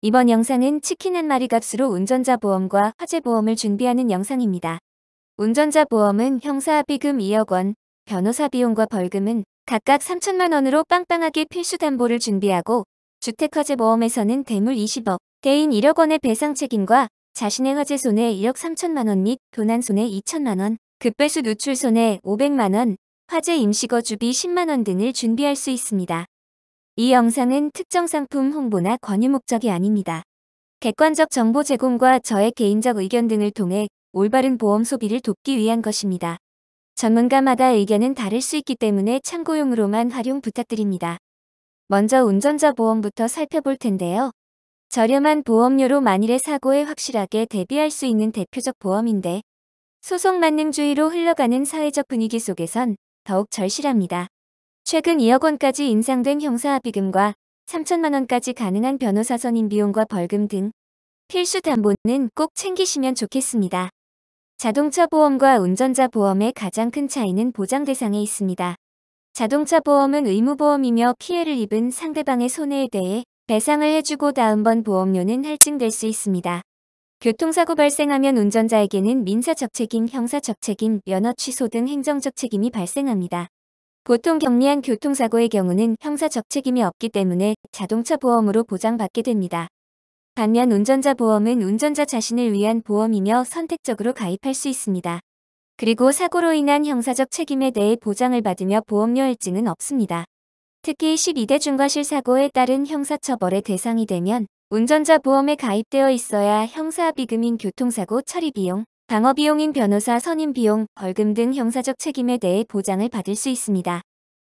이번 영상은 치킨 한 마리 값으로 운전자 보험과 화재 보험을 준비하는 영상입니다. 운전자 보험은 형사합의금 2억 원, 변호사 비용과 벌금은 각각 3천만 원으로 빵빵하게 필수 담보를 준비하고 주택화재 보험에서는 대물 20억, 대인 1억 원의 배상 책임과 자신의 화재 손해 1억 3천만 원 및 도난 손해 2천만 원, 급배수 누출 손해 500만 원, 화재 임시거 주비 10만 원 등을 준비할 수 있습니다. 이 영상은 특정 상품 홍보나 권유 목적이 아닙니다. 객관적 정보 제공과 저의 개인적 의견 등을 통해 올바른 보험 소비를 돕기 위한 것입니다. 전문가마다 의견은 다를 수 있기 때문에 참고용으로만 활용 부탁드립니다. 먼저 운전자 보험부터 살펴볼 텐데요. 저렴한 보험료로 만일의 사고에 확실하게 대비할 수 있는 대표적 보험인데 소속 만능주의로 흘러가는 사회적 분위기 속에선 더욱 절실합니다. 최근 2억 원까지 인상된 형사합의금과 3천만 원까지 가능한 변호사 선임 비용과 벌금 등 필수 담보는 꼭 챙기시면 좋겠습니다. 자동차 보험과 운전자 보험의 가장 큰 차이는 보장 대상에 있습니다. 자동차 보험은 의무보험이며 피해를 입은 상대방의 손해에 대해 배상을 해주고 다음번 보험료는 할증될 수 있습니다. 교통사고 발생하면 운전자에게는 민사적 책임, 형사적 책임, 면허 취소 등 행정적 책임이 발생합니다. 보통 경리한 교통사고의 경우는 형사 적책임이 없기 때문에 자동차 보험으로 보장받게 됩니다. 반면 운전자 보험은 운전자 자신을 위한 보험이며 선택적으로 가입할 수 있습니다. 그리고 사고로 인한 형사적 책임에 대해 보장을 받으며 보험료 일증은 없습니다. 특히 12대 중과실 사고에 따른 형사처벌의 대상이 되면 운전자 보험에 가입되어 있어야 형사비금인 교통사고 처리 비용, 방어 비용인 변호사 선임 비용, 벌금 등 형사적 책임에 대해 보장을 받을 수 있습니다.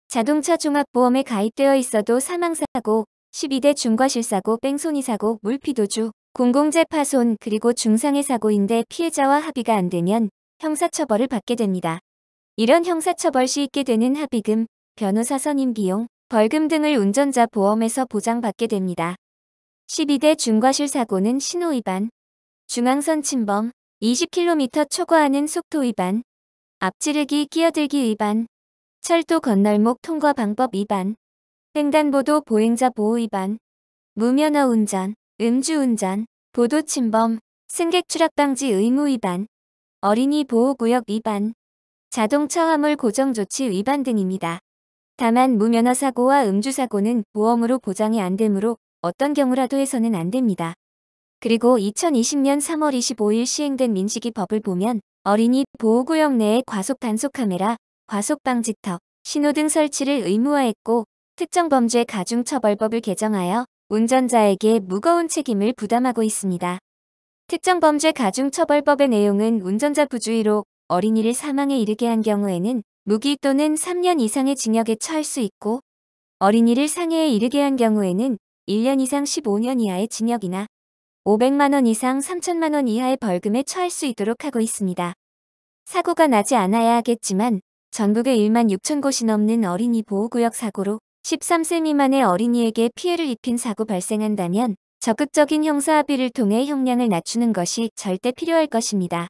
자동차 종합보험에 가입되어 있어도 사망사고, 12대 중과실사고, 뺑소니사고, 물피도주, 공공재 파손, 그리고 중상의 사고인데 피해자와 합의가 안 되면 형사처벌을 받게 됩니다. 이런 형사처벌 시 있게 되는 합의금, 변호사 선임 비용, 벌금 등을 운전자 보험에서 보장받게 됩니다. 12대 중과실 사고는 신호위반, 중앙선 침범, 20km 초과하는 속도 위반, 앞지르기 끼어들기 위반, 철도 건널목 통과 방법 위반, 횡단보도 보행자 보호 위반, 무면허 운전, 음주운전, 보도 침범, 승객 추락 방지 의무 위반, 어린이 보호구역 위반, 자동차 화물 고정 조치 위반 등입니다. 다만 무면허 사고와 음주 사고는 보험으로 보장이 안 되므로 어떤 경우라도 해서는 안 됩니다. 그리고 2020년 3월 25일 시행된 민식이 법을 보면 어린이 보호구역 내에 과속 단속 카메라, 과속 방지턱, 신호등 설치를 의무화했고 특정 범죄 가중 처벌법을 개정하여 운전자에게 무거운 책임을 부담하고 있습니다. 특정 범죄 가중 처벌법의 내용은 운전자 부주의로 어린이를 사망에 이르게 한 경우에는 무기 또는 3년 이상의 징역에 처할 수 있고 어린이를 상해에 이르게 한 경우에는 1년 이상 15년 이하의 징역이나 500만원 이상 3천만원 이하의 벌금에 처할 수 있도록 하고 있습니다. 사고가 나지 않아야 하겠지만 전국에 1만 6천 곳이 넘는 어린이 보호구역 사고로 13세 미만의 어린이에게 피해를 입힌 사고 발생한다면 적극적인 형사 합의를 통해 형량을 낮추는 것이 절대 필요할 것입니다.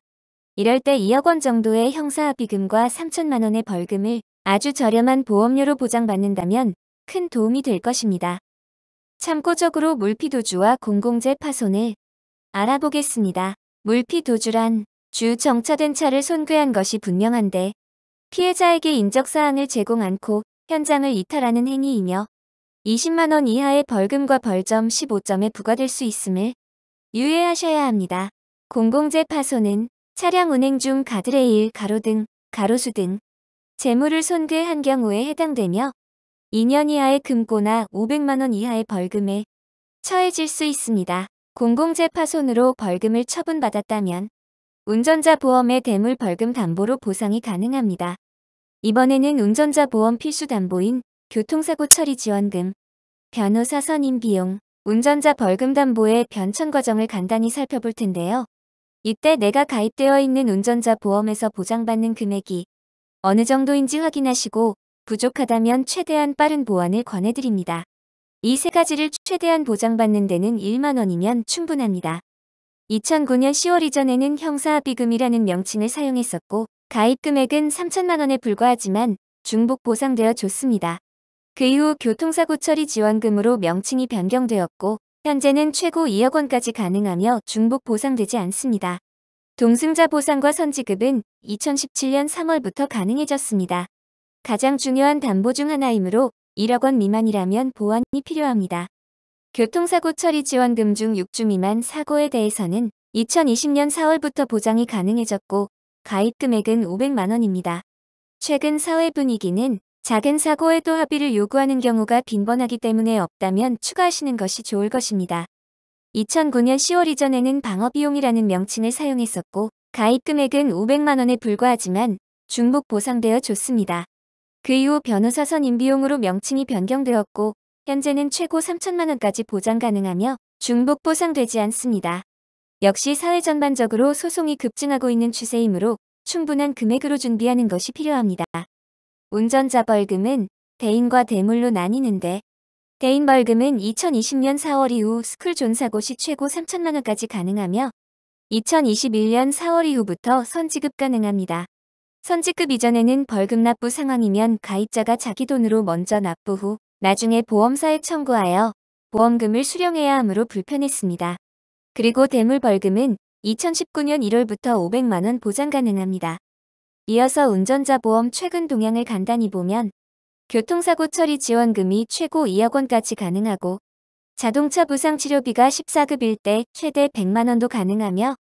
이럴 때 2억 원 정도의 형사 합의금과 3천만 원의 벌금을 아주 저렴한 보험료로 보장받는다면 큰 도움이 될 것입니다. 참고적으로 물피도주와 공공재 파손을 알아보겠습니다. 물피도주란 주 정차된 차를 손괴한 것이 분명한데 피해자에게 인적사항을 제공 않고 현장을 이탈하는 행위이며 20만원 이하의 벌금과 벌점 15점에 부과될 수 있음을 유의하셔야 합니다. 공공재 파손은 차량 운행 중 가드레일, 가로등, 가로수 등 재물을 손괴한 경우에 해당되며 2년 이하의 금고나 500만원 이하의 벌금에 처해질 수 있습니다. 공공재 파손으로 벌금을 처분받았다면 운전자 보험의 대물 벌금 담보로 보상이 가능합니다. 이번에는 운전자 보험 필수 담보인 교통사고 처리 지원금, 변호사 선임 비용, 운전자 벌금 담보의 변천 과정을 간단히 살펴볼 텐데요. 이때 내가 가입되어 있는 운전자 보험에서 보장받는 금액이 어느 정도인지 확인하시고 부족하다면 최대한 빠른 보완을 권해드립니다. 이 세 가지를 최대한 보장받는 데는 1만원이면 충분합니다. 2009년 10월 이전에는 형사합의금이라는 명칭을 사용했었고 가입금액은 3천만원에 불과하지만 중복 보상되어 좋습니다그 이후 교통사고 처리 지원금으로 명칭이 변경되었고 현재는 최고 2억 원까지 가능하며 중복 보상되지 않습니다. 동승자 보상과 선지급은 2017년 3월부터 가능해졌습니다. 가장 중요한 담보 중 하나이므로 1억 원 미만이라면 보완이 필요합니다. 교통사고 처리 지원금 중 6주 미만 사고에 대해서는 2020년 4월부터 보장이 가능해졌고 가입 금액은 500만 원입니다. 최근 사회 분위기는 작은 사고에도 합의를 요구하는 경우가 빈번하기 때문에 없다면 추가하시는 것이 좋을 것입니다. 2009년 10월 이전에는 방어비용이라는 명칭을 사용했었고 가입 금액은 500만 원에 불과하지만 중복 보상되어 좋습니다. 그 이후 변호사 선임 비용으로 명칭이 변경되었고 현재는 최고 3천만 원까지 보장 가능하며 중복 보상되지 않습니다. 역시 사회 전반적으로 소송이 급증하고 있는 추세이므로 충분한 금액으로 준비하는 것이 필요합니다. 운전자 벌금은 대인과 대물로 나뉘는데 대인 벌금은 2020년 4월 이후 스쿨존 사고 시 최고 3천만 원까지 가능하며 2021년 4월 이후부터 선지급 가능합니다. 선지급 이전에는 벌금 납부 상황이면 가입자가 자기 돈으로 먼저 납부 후 나중에 보험사에 청구하여 보험금을 수령해야 하므로 불편했습니다. 그리고 대물 벌금은 2019년 1월부터 500만원 보장 가능합니다. 이어서 운전자 보험 최근 동향을 간단히 보면 교통사고 처리 지원금이 최고 2억 원까지 가능하고 자동차 부상 치료비가 14급일 때 최대 100만원도 가능하며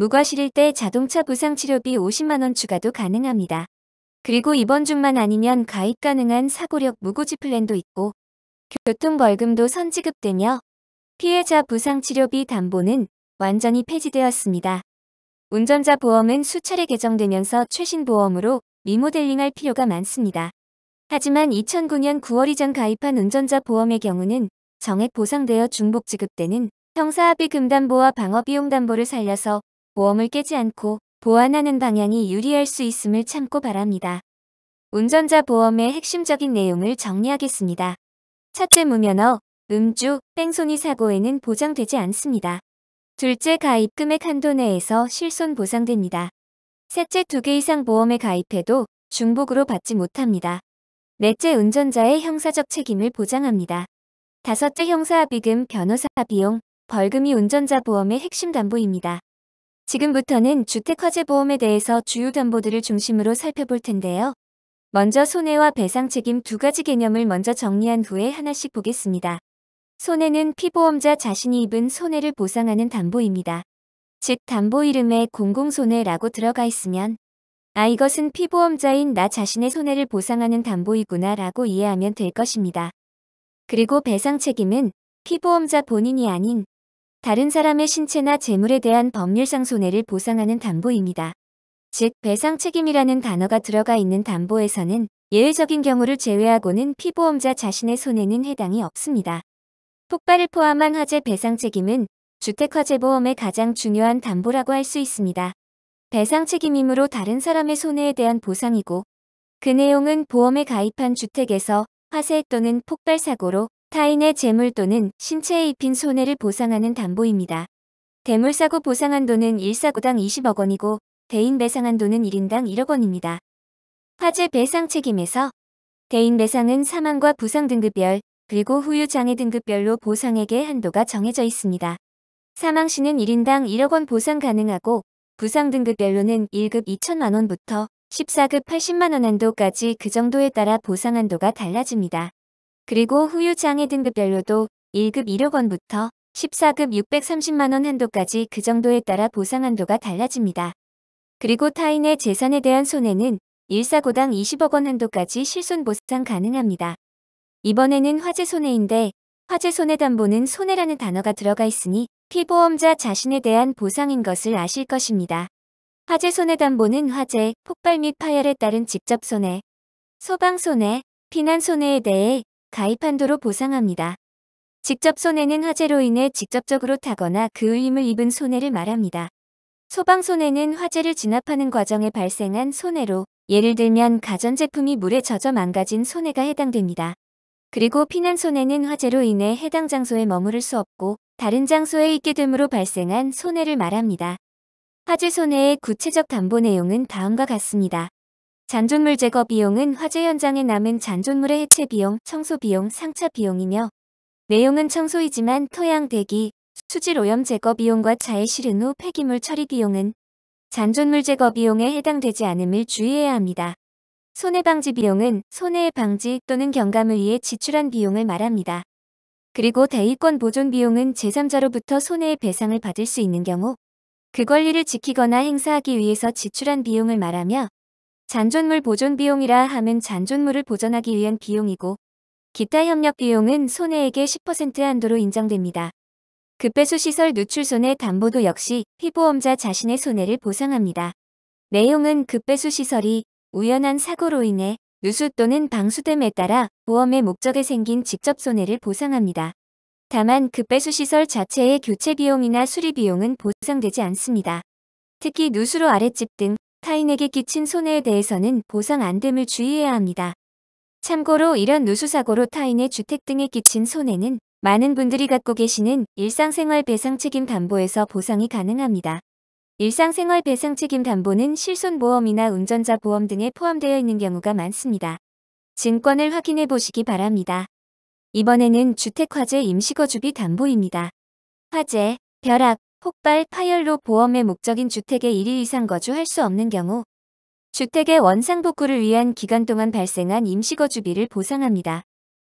무과실일 때 자동차 부상치료비 50만원 추가도 가능합니다. 그리고 이번 주만 아니면 가입 가능한 사고력 무고지 플랜도 있고 교통벌금도 선지급되며 피해자 부상치료비 담보는 완전히 폐지되었습니다. 운전자 보험은 수차례 개정되면서 최신 보험으로 리모델링할 필요가 많습니다. 하지만 2009년 9월 이전 가입한 운전자 보험의 경우는 정액 보상되어 중복 지급되는 형사합의 금담보와 방어비용 담보를 살려서 보험을 깨지 않고 보완하는 방향이 유리할 수 있음을 참고 바랍니다. 운전자 보험의 핵심적인 내용을 정리하겠습니다. 첫째 무면허, 음주, 뺑소니 사고에는 보장되지 않습니다. 둘째 가입 금액 한도 내에서 실손 보상됩니다. 셋째 두 개 이상 보험에 가입해도 중복으로 받지 못합니다. 넷째 운전자의 형사적 책임을 보장합니다. 다섯째 형사합의금 변호사 비용, 벌금이 운전자 보험의 핵심 담보입니다. 지금부터는 주택화재보험에 대해서 주요 담보들을 중심으로 살펴볼 텐데요. 먼저 손해와 배상 책임 두 가지 개념을 먼저 정리한 후에 하나씩 보겠습니다. 손해는 피보험자 자신이 입은 손해를 보상하는 담보입니다. 즉 담보 이름에 공공손해라고 들어가 있으면 아 이것은 피보험자인 나 자신의 손해를 보상하는 담보이구나 라고 이해하면 될 것입니다. 그리고 배상 책임은 피보험자 본인이 아닌 다른 사람의 신체나 재물에 대한 법률상 손해를 보상하는 담보입니다. 즉, 배상 책임이라는 단어가 들어가 있는 담보에서는 예외적인 경우를 제외하고는 피보험자 자신의 손해는 해당이 없습니다. 폭발을 포함한 화재 배상 책임은 주택화재보험의 가장 중요한 담보라고 할 수 있습니다. 배상 책임이므로 다른 사람의 손해에 대한 보상이고 그 내용은 보험에 가입한 주택에서 화재 또는 폭발 사고로 타인의 재물 또는 신체에 입힌 손해를 보상하는 담보입니다. 대물사고 보상한도는 1사고당 20억 원이고 대인 배상한도는 1인당 1억 원입니다. 화재 배상 책임에서 대인 배상은 사망과 부상 등급별 그리고 후유 장애 등급별로 보상액의 한도가 정해져 있습니다. 사망 시는 1인당 1억 원 보상 가능하고 부상 등급별로는 1급 2천만 원부터 14급 80만 원 한도까지 그 정도에 따라 보상 한도가 달라집니다. 그리고 후유 장애 등급별로도 1급 1억 원부터 14급 630만원 한도까지 그 정도에 따라 보상 한도가 달라집니다. 그리고 타인의 재산에 대한 손해는 1사고당 20억 원 한도까지 실손 보상 가능합니다. 이번에는 화재 손해인데 화재 손해담보는 손해라는 단어가 들어가 있으니 피보험자 자신에 대한 보상인 것을 아실 것입니다. 화재 손해담보는 화재, 폭발 및 파열에 따른 직접 손해, 소방 손해, 피난 손해에 대해 가입한도로 보상합니다. 직접 손해는 화재로 인해 직접적으로 타거나 그의임을 입은 손해를 말합니다. 소방 손해는 화재를 진압하는 과정에 발생한 손해로 예를 들면 가전제품이 물에 젖어 망가진 손해가 해당됩니다. 그리고 피난 손해는 화재로 인해 해당 장소에 머무를 수 없고 다른 장소에 있게 되므로 발생한 손해를 말합니다. 화재 손해의 구체적 담보 내용은 다음과 같습니다. 잔존물 제거 비용은 화재 현장에 남은 잔존물의 해체 비용, 청소 비용, 상차 비용이며 내용은 청소이지만 토양 대기, 수질 오염 제거 비용과 차에 실은 후 폐기물 처리 비용은 잔존물 제거 비용에 해당되지 않음을 주의해야 합니다. 손해방지 비용은 손해의 방지 또는 경감을 위해 지출한 비용을 말합니다. 그리고 대위권 보존 비용은 제3자로부터 손해의 배상을 받을 수 있는 경우 그 권리를 지키거나 행사하기 위해서 지출한 비용을 말하며 잔존물 보존 비용이라 함은 잔존물을 보존하기 위한 비용이고 기타 협력 비용은 손해액의 10% 한도로 인정됩니다. 급배수 시설 누출 손해 담보도 역시 피보험자 자신의 손해를 보상합니다. 내용은 급배수 시설이 우연한 사고로 인해 누수 또는 방수됨에 따라 보험의 목적에 생긴 직접 손해를 보상합니다. 다만 급배수 시설 자체의 교체 비용이나 수리 비용은 보상되지 않습니다. 특히 누수로 아랫집 등 타인에게 끼친 손해에 대해서는 보상 안 됨을 주의해야 합니다. 참고로 이런 누수사고로 타인의 주택 등에 끼친 손해는 많은 분들이 갖고 계시는 일상생활 배상 책임 담보에서 보상이 가능합니다. 일상생활 배상 책임 담보는 실손보험이나 운전자 보험 등에 포함되어 있는 경우가 많습니다. 증권을 확인해 보시기 바랍니다. 이번에는 주택화재 임시거주비 담보입니다. 화재, 벼락, 폭발, 파열로 보험의 목적인 주택에 1일 이상 거주할 수 없는 경우 주택의 원상 복구를 위한 기간 동안 발생한 임시거주비를 보상합니다.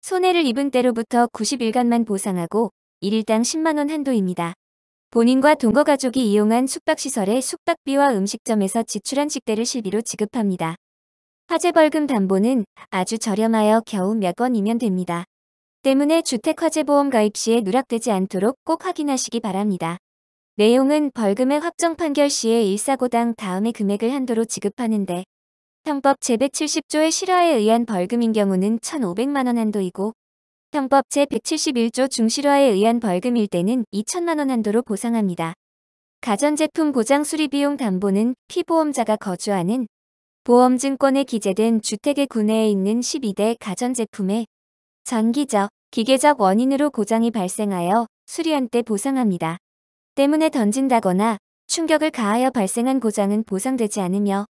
손해를 입은 때로부터 90일간만 보상하고 1일당 10만원 한도입니다. 본인과 동거 가족이 이용한 숙박시설의 숙박비와 음식점에서 지출한 식대를 실비로 지급합니다. 화재 벌금 담보는 아주 저렴하여 겨우 몇 원이면 됩니다. 때문에 주택화재보험 가입 시에 누락되지 않도록 꼭 확인하시기 바랍니다. 내용은 벌금의 확정 판결 시에 1사고당 다음의 금액을 한도로 지급하는데 형법 제170조의 실화에 의한 벌금인 경우는 1,500만원 한도이고 형법 제171조 중실화에 의한 벌금일 때는 2천만원 한도로 보상합니다. 가전제품 보장 수리비용 담보는 피보험자가 거주하는 보험증권에 기재된 주택의 구내에 있는 12대 가전제품에 전기적, 기계적 원인으로 고장이 발생하여 수리한 때 보상합니다. 때문에 던진다거나 충격을 가하여 발생한 고장은 보상되지 않으며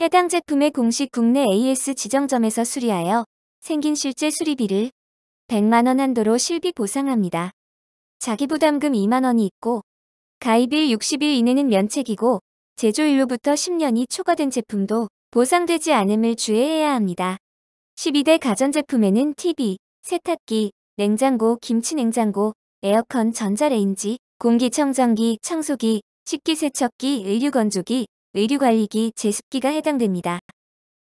해당 제품의 공식 국내 AS 지정점에서 수리하여 생긴 실제 수리비를 100만원 한도로 실비 보상합니다. 자기부담금 2만원이 있고 가입일 60일 이내는 면책이고 제조일로부터 10년이 초과된 제품도 보상되지 않음을 주의해야 합니다. 12대 가전제품에는 TV, 세탁기, 냉장고, 김치냉장고, 에어컨, 전자레인지, 공기청정기, 청소기, 식기세척기, 의류건조기, 의류관리기, 제습기가 해당됩니다.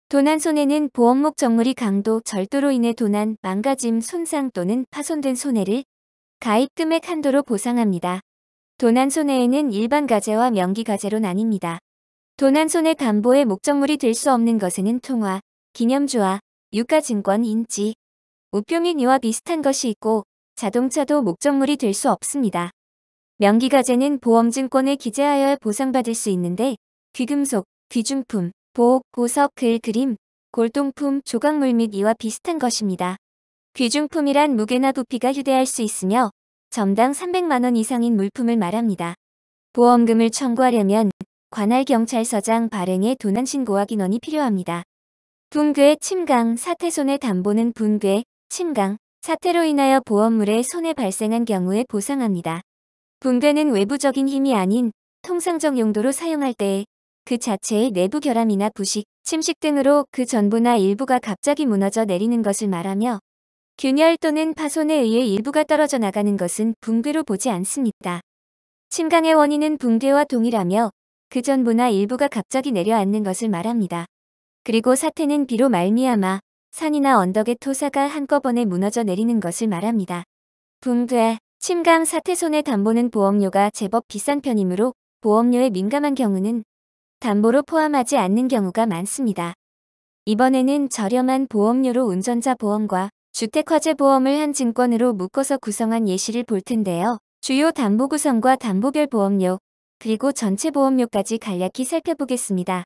도난 손해는 보험목 정물이 강도, 절도로 인해 도난, 망가짐, 손상 또는 파손된 손해를 가입금액 한도로 보상합니다. 도난 손해에는 일반 가재와 명기 가재로 나뉩니다. 도난 손해 담보의 목적물이 될 수 없는 것에는 통화, 기념주와 유가증권, 인지, 우표 및 이와 비슷한 것이 있고 자동차도 목적물이 될 수 없습니다. 명기가제는 보험증권에 기재하여 보상받을 수 있는데 귀금속, 귀중품, 보옥, 보석, 글, 그림, 골동품, 조각물 및 이와 비슷한 것입니다. 귀중품이란 무게나 부피가 휴대할 수 있으며 점당 300만원 이상인 물품을 말합니다. 보험금을 청구하려면 관할 경찰서장 발행의 도난 신고와 인원이 필요합니다. 분괴, 침강, 사태 손해 담보는 분괴, 침강, 사태로 인하여 보험물의 손해 발생한 경우에 보상합니다. 붕괴는 외부적인 힘이 아닌 통상적 용도로 사용할 때에 그 자체의 내부 결함이나 부식, 침식 등으로 그 전부나 일부가 갑자기 무너져 내리는 것을 말하며 균열 또는 파손에 의해 일부가 떨어져 나가는 것은 붕괴로 보지 않습니다. 침강의 원인은 붕괴와 동일하며 그 전부나 일부가 갑자기 내려앉는 것을 말합니다. 그리고 사태는 비로 말미암아 산이나 언덕의 토사가 한꺼번에 무너져 내리는 것을 말합니다. 붕괴 침강 사태 손에 담보는 보험료가 제법 비싼 편이므로 보험료에 민감한 경우는 담보로 포함하지 않는 경우가 많습니다. 이번에는 저렴한 보험료로 운전자 보험과 주택화재보험을 한 증권으로 묶어서 구성한 예시를 볼 텐데요. 주요 담보 구성과 담보별 보험료, 그리고 전체 보험료까지 간략히 살펴보겠습니다.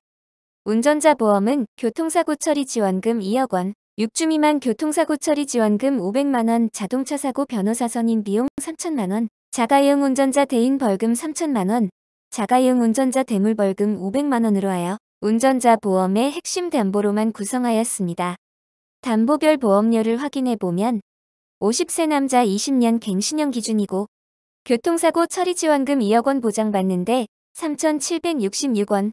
운전자 보험은 교통사고 처리 지원금 2억 원, 6주 미만 교통사고 처리 지원금 500만원, 자동차 사고 변호사 선임 비용 3천만원, 자가용 운전자 대인 벌금 3천만원, 자가용 운전자 대물 벌금 500만원으로 하여 운전자 보험의 핵심 담보로만 구성하였습니다. 담보별 보험료를 확인해보면 50세 남자 20년 갱신형 기준이고 교통사고 처리 지원금 2억원 보장받는데 3,766원,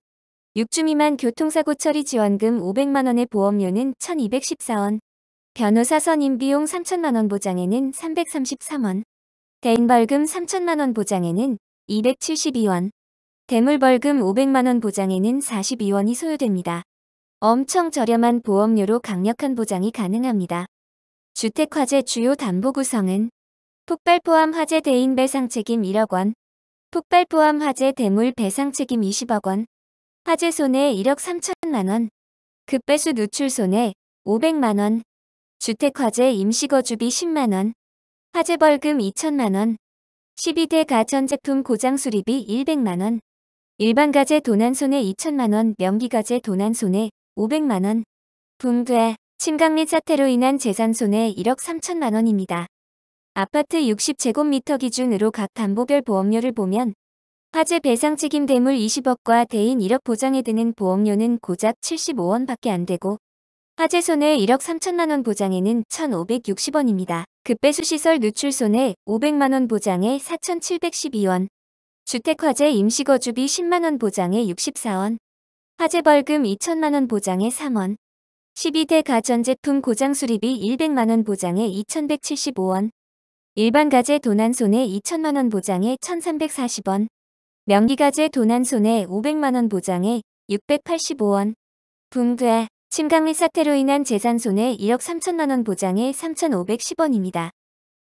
6주 미만 교통사고 처리 지원금 500만원의 보험료는 1214원, 변호사 선임 비용 3천만원 보장에는 333원, 대인 벌금 3천만원 보장에는 272원, 대물 벌금 500만원 보장에는 42원이 소요됩니다. 엄청 저렴한 보험료로 강력한 보장이 가능합니다. 주택화재 주요 담보 구성은 폭발 포함 화재 대인 배상 책임 1억 원, 폭발 포함 화재 대물 배상 책임 20억 원, 화재 손해 1억 3천만 원, 급배수 누출 손해 500만 원, 주택화재 임시거주비 10만 원, 화재 벌금 2천만 원, 12대 가전제품 고장 수리비 100만 원, 일반가재 도난 손해 2천만 원, 명기가재 도난 손해 500만 원, 붕괴, 침강 및 사태로 인한 재산 손해 1억 3천만 원입니다. 아파트 60제곱미터 기준으로 각 담보별 보험료를 보면 화재 배상 책임 대물 20억과 대인 1억 보장에 드는 보험료는 고작 75원밖에 안 되고 화재 손해 1억 3천만 원 보장에는 1,560원입니다. 급배수시설 누출 손해 500만 원 보장에 4,712원 주택화재 임시거주비 10만 원 보장에 64원 화재 벌금 2천만 원 보장에 3원 12대 가전제품 고장 수리비 100만 원 보장에 2,175원 일반 가재 도난 손해 2천만 원 보장에 1,340원 명기가제 도난 손해 500만원 보장에 685원. 붕괴, 침강 및 사태로 인한 재산 손해 1억 3천만원 보장에 3,510원입니다.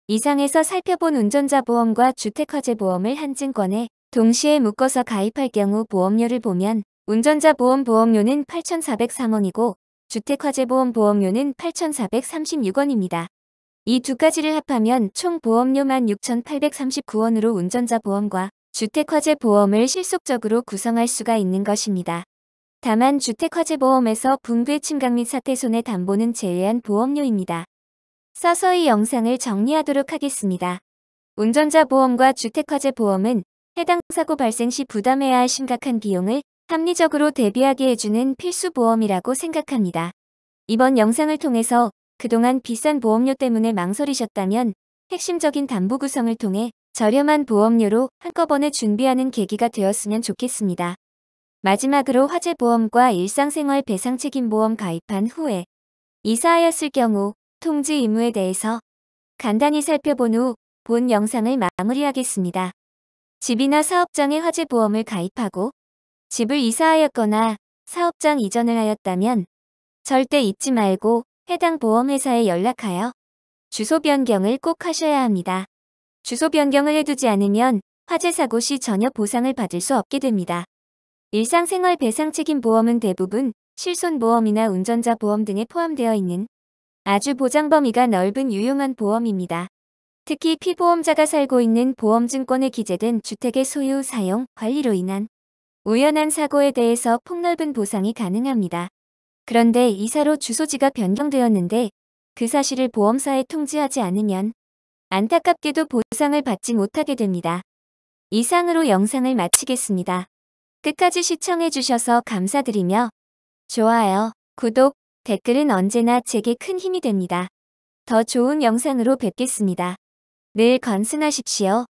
이상에서 살펴본 운전자 보험과 주택화재 보험을 한 증권에 동시에 묶어서 가입할 경우 보험료를 보면 운전자 보험 보험료는 8,403원이고 주택화재 보험 보험료는 8,436원입니다. 이 두 가지를 합하면 총 보험료만 6,839원으로 운전자 보험과 주택화재 보험을 실속적으로 구성할 수가 있는 것입니다. 다만 주택화재 보험에서 붕괴 침각 및 사태 손해 담보는 제외한 보험료입니다. 서서히 영상을 정리하도록 하겠습니다. 운전자 보험과 주택화재 보험은 해당 사고 발생 시 부담해야 할 심각한 비용을 합리적으로 대비하게 해주는 필수 보험이라고 생각합니다. 이번 영상을 통해서 그동안 비싼 보험료 때문에 망설이셨다면 핵심적인 담보 구성을 통해 저렴한 보험료로 한꺼번에 준비하는 계기가 되었으면 좋겠습니다. 마지막으로 화재보험과 일상생활 배상책임보험 가입한 후에 이사하였을 경우 통지 의무에 대해서 간단히 살펴본 후 본 영상을 마무리하겠습니다. 집이나 사업장에 화재보험을 가입하고 집을 이사하였거나 사업장 이전을 하였다면 절대 잊지 말고 해당 보험회사에 연락하여 주소 변경을 꼭 하셔야 합니다. 주소 변경을 해두지 않으면 화재 사고 시 전혀 보상을 받을 수 없게 됩니다. 일상생활 배상 책임 보험은 대부분 실손보험이나 운전자 보험 등에 포함되어 있는 아주 보장 범위가 넓은 유용한 보험입니다. 특히 피보험자가 살고 있는 보험증권에 기재된 주택의 소유, 사용, 관리로 인한 우연한 사고에 대해서 폭넓은 보상이 가능합니다. 그런데 이사로 주소지가 변경되었는데 그 사실을 보험사에 통지하지 않으면 안타깝게도 보상을 받지 못하게 됩니다. 이상으로 영상을 마치겠습니다. 끝까지 시청해주셔서 감사드리며 좋아요, 구독, 댓글은 언제나 제게 큰 힘이 됩니다. 더 좋은 영상으로 뵙겠습니다. 늘 건승하십시오.